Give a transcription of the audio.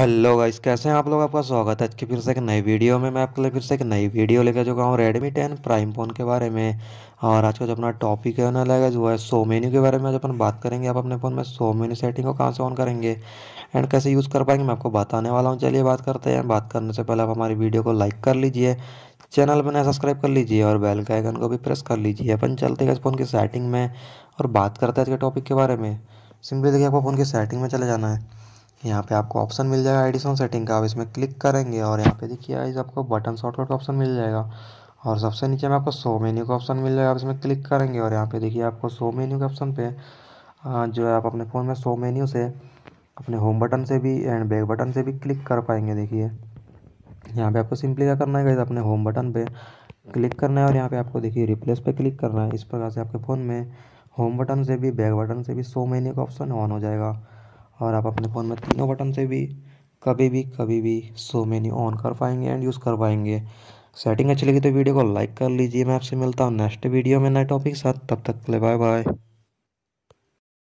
hello guys कैसे हैं आप लोग आपका स्वागत है आज के फिर से एक नई वीडियो में मैं आपके लिए फिर से एक नई वीडियो लेकर चुका हूँ रेडमी टेन प्राइम फ़ोन के बारे में और आज का जो अपना टॉपिक है ना लगा जो है सो मेन्यू के बारे में आज अपन बात करेंगे आप अपने फ़ोन में सो मेन्यू सेटिंग को कहाँ से ऑन करेंगे एंड कैसे यूज़ कर पाएंगे मैं आपको बताने वाला हूँ चलिए बात करते हैं बात करने से पहले आप हमारी वीडियो को लाइक कर लीजिए चैनल बना सब्सक्राइब कर लीजिए और बेल का आइकन को भी प्रेस कर लीजिए अपन चलते हैं इस फ़ोन की सेटिंग में और बात करते हैं आज के टॉपिक के बारे में सिंपली देखिए आपको फ़ोन की सेटिंग में चले जाना है यहाँ पे आपको ऑप्शन मिल जाएगा एडिशन सेटिंग का आप इसमें क्लिक करेंगे और यहाँ पे देखिए आइज आपको बटन शॉर्टकट का ऑप्शन मिल जाएगा और सबसे नीचे में आपको सो मेन्यू का ऑप्शन मिल जाएगा आप इसमें क्लिक करेंगे और यहाँ पे देखिए आपको सो मेन्यू के ऑप्शन पे जो है आप अपने फ़ोन में सो मेन्यू से अपने होम बटन से भी एंड बैक बटन से भी क्लिक कर पाएंगे देखिए यहाँ पे आपको सिंपली क्या करना है अपने होम बटन पे क्लिक करना है और यहाँ पे आपको देखिए रिप्लेस पे क्लिक करना है इस प्रकार से आपके फ़ोन में होम बटन से भी बैक बटन से भी सो मेन्यू का ऑप्शन ऑन हो जाएगा और आप अपने फ़ोन में तीनों बटन से भी कभी भी कभी भी सो मेनी ऑन कर पाएंगे एंड यूज़ कर पाएंगे सेटिंग अच्छी लगी तो वीडियो को लाइक कर लीजिए मैं आपसे मिलता हूँ नेक्स्ट वीडियो में नए टॉपिक के साथ तब तक ले बाय बाय